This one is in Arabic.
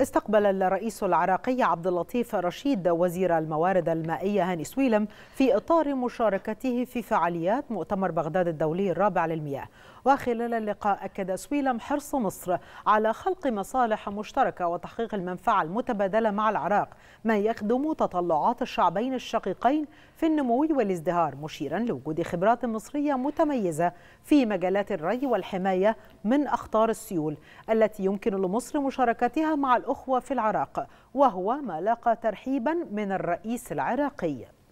استقبل الرئيس العراقي عبد اللطيف رشيد وزير الموارد المائية هاني سويلم في إطار مشاركته في فعاليات مؤتمر بغداد الدولي الرابع للمياه وخلال اللقاء أكد سويلم حرص مصر على خلق مصالح مشتركة وتحقيق المنفعة المتبادلة مع العراق ما يخدم تطلعات الشعبين الشقيقين في النمو والازدهار مشيرا لوجود خبرات مصرية متميزة في مجالات الري والحماية من أخطار السيول التي يمكن لمصر مشاركتها مع الأخوة في العراق وهو ما لاقى ترحيبا من الرئيس العراقي